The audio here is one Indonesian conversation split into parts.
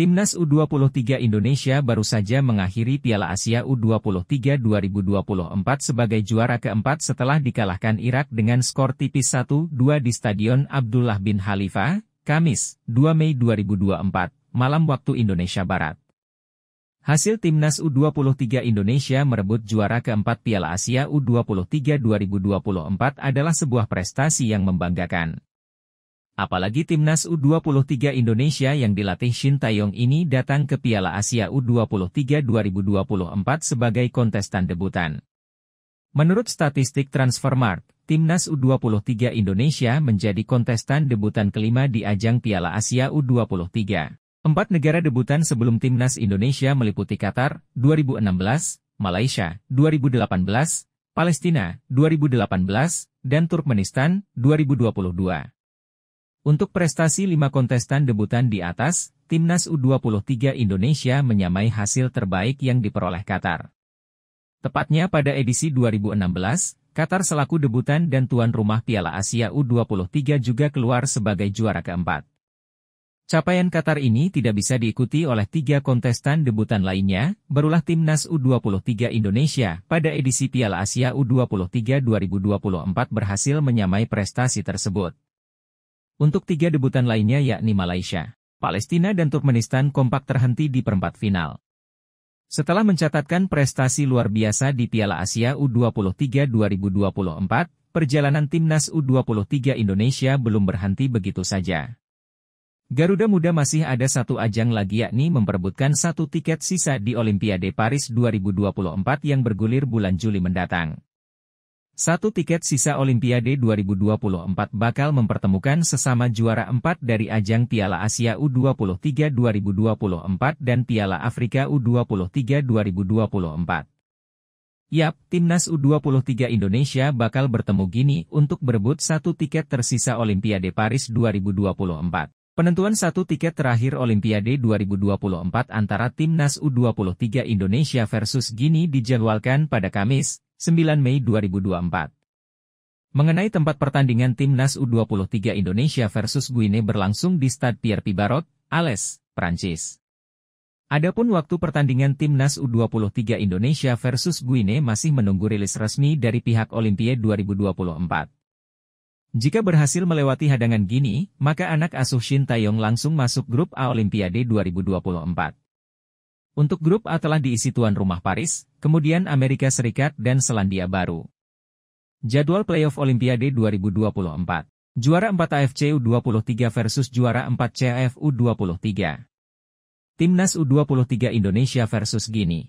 Timnas U23 Indonesia baru saja mengakhiri Piala Asia U23 2024 sebagai juara keempat setelah dikalahkan Irak dengan skor tipis 1-2 di Stadion Abdullah bin Khalifa, Kamis, 2 Mei 2024, malam waktu Indonesia Barat. Hasil Timnas U23 Indonesia merebut juara keempat Piala Asia U23 2024 adalah sebuah prestasi yang membanggakan. Apalagi timnas U23 Indonesia yang dilatih Shin Taeyong ini datang ke Piala Asia U23 2024 sebagai kontestan debutan. Menurut statistik Transfermarkt, timnas U23 Indonesia menjadi kontestan debutan kelima di ajang Piala Asia U23. Empat negara debutan sebelum timnas Indonesia meliputi Qatar 2016, Malaysia 2018, Palestina 2018, dan Turkmenistan 2022. Untuk prestasi lima kontestan debutan di atas, Timnas U23 Indonesia menyamai hasil terbaik yang diperoleh Qatar. Tepatnya pada edisi 2016, Qatar selaku debutan dan tuan rumah Piala Asia U23 juga keluar sebagai juara keempat. Capaian Qatar ini tidak bisa diikuti oleh tiga kontestan debutan lainnya, barulah Timnas U23 Indonesia pada edisi Piala Asia U23 2024 berhasil menyamai prestasi tersebut. Untuk tiga debutan lainnya yakni Malaysia, Palestina dan Turkmenistan kompak terhenti di perempat final. Setelah mencatatkan prestasi luar biasa di Piala Asia U23 2024, perjalanan timnas U23 Indonesia belum berhenti begitu saja. Garuda Muda masih ada satu ajang lagi yakni memperebutkan satu tiket sisa di Olimpiade Paris 2024 yang bergulir bulan Juli mendatang. Satu tiket sisa Olimpiade 2024 bakal mempertemukan sesama juara empat dari ajang Piala Asia U23 2024 dan Piala Afrika U23 2024. Yap, Timnas U23 Indonesia bakal bertemu Gini untuk berebut satu tiket tersisa Olimpiade Paris 2024. Penentuan satu tiket terakhir Olimpiade 2024 antara Timnas U23 Indonesia versus Gini dijadwalkan pada Kamis, 9 Mei 2024. Mengenai tempat pertandingan Timnas U23 Indonesia versus Guinea berlangsung di Stade Pierre Pibarot, Ales, Prancis. Adapun waktu pertandingan Timnas U23 Indonesia versus Guinea masih menunggu rilis resmi dari pihak Olimpiade 2024. Jika berhasil melewati hadangan Gini, maka anak asuh Shin Taeyong langsung masuk grup A Olimpiade 2024. Untuk grup A telah diisi tuan rumah Paris, kemudian Amerika Serikat dan Selandia Baru. Jadwal playoff Olimpiade 2024. Juara 4 AFC U23 versus juara 4 CAF U23. Timnas U23 Indonesia versus Gini.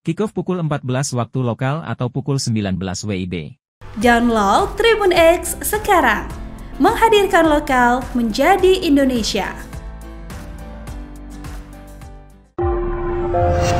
Kickoff pukul 14 waktu lokal atau pukul 19 WIB. Download Tribun X sekarang. Menghadirkan lokal menjadi Indonesia. 么？